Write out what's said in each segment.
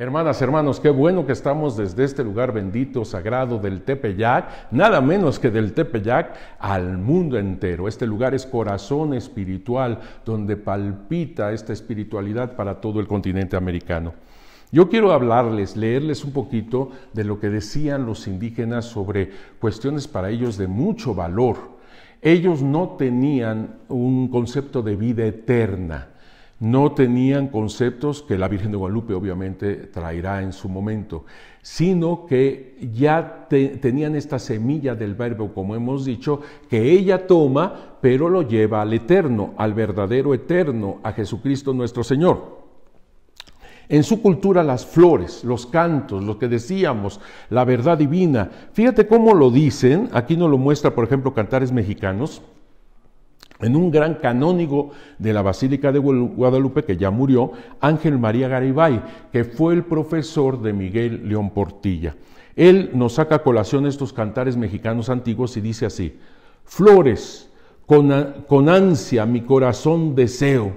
Hermanas, hermanos, qué bueno que estamos desde este lugar bendito, sagrado del Tepeyac, nada menos que del Tepeyac al mundo entero. Este lugar es corazón espiritual donde palpita esta espiritualidad para todo el continente americano. Yo quiero hablarles, leerles un poquito de lo que decían los indígenas sobre cuestiones para ellos de mucho valor. Ellos no tenían un concepto de vida eterna no tenían conceptos que la Virgen de Guadalupe obviamente traerá en su momento, sino que ya tenían esta semilla del verbo, como hemos dicho, que ella toma, pero lo lleva al eterno, al verdadero eterno, a Jesucristo nuestro Señor. En su cultura las flores, los cantos, lo que decíamos, la verdad divina. Fíjate cómo lo dicen, aquí nos lo muestra, por ejemplo, Cantares Mexicanos, en un gran canónigo de la Basílica de Guadalupe, que ya murió, Ángel María Garibay, que fue el profesor de Miguel León Portilla. Él nos saca a colación estos cantares mexicanos antiguos y dice así, Flores, con, con ansia mi corazón deseo,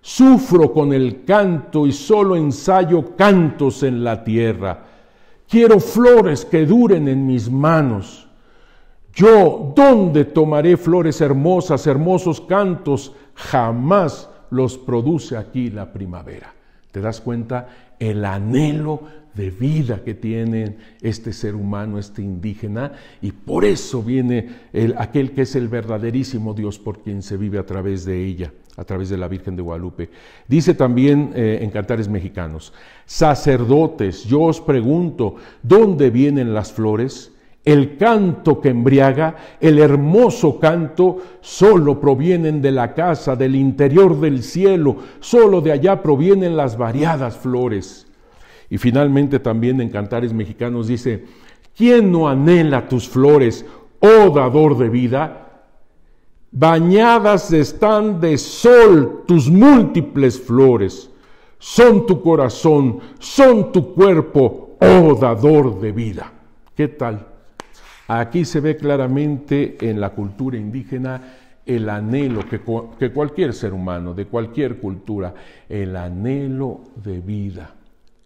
sufro con el canto y solo ensayo cantos en la tierra, quiero flores que duren en mis manos yo, ¿dónde tomaré flores hermosas, hermosos cantos? Jamás los produce aquí la primavera. ¿Te das cuenta el anhelo de vida que tiene este ser humano, este indígena? Y por eso viene aquel que es el verdaderísimo Dios por quien se vive a través de ella, a través de la Virgen de Guadalupe. Dice también eh, en Cantares Mexicanos, sacerdotes, yo os pregunto, ¿dónde vienen las flores? El canto que embriaga, el hermoso canto, solo provienen de la casa, del interior del cielo, solo de allá provienen las variadas flores. Y finalmente también en Cantares Mexicanos dice, ¿quién no anhela tus flores, oh dador de vida? Bañadas están de sol tus múltiples flores, son tu corazón, son tu cuerpo, oh dador de vida. ¿Qué tal? Aquí se ve claramente en la cultura indígena el anhelo que, cualquier ser humano, de cualquier cultura, el anhelo de vida.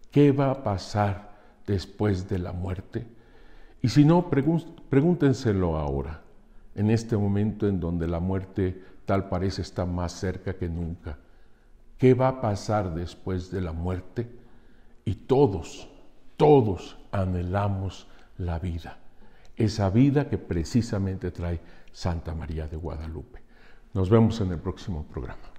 ¿Qué va a pasar después de la muerte? Y si no, pregúntenselo ahora, en este momento en donde la muerte tal parece está más cerca que nunca. ¿Qué va a pasar después de la muerte? Y todos, todos anhelamos la vida esa vida que precisamente trae Santa María de Guadalupe. Nos vemos en el próximo programa.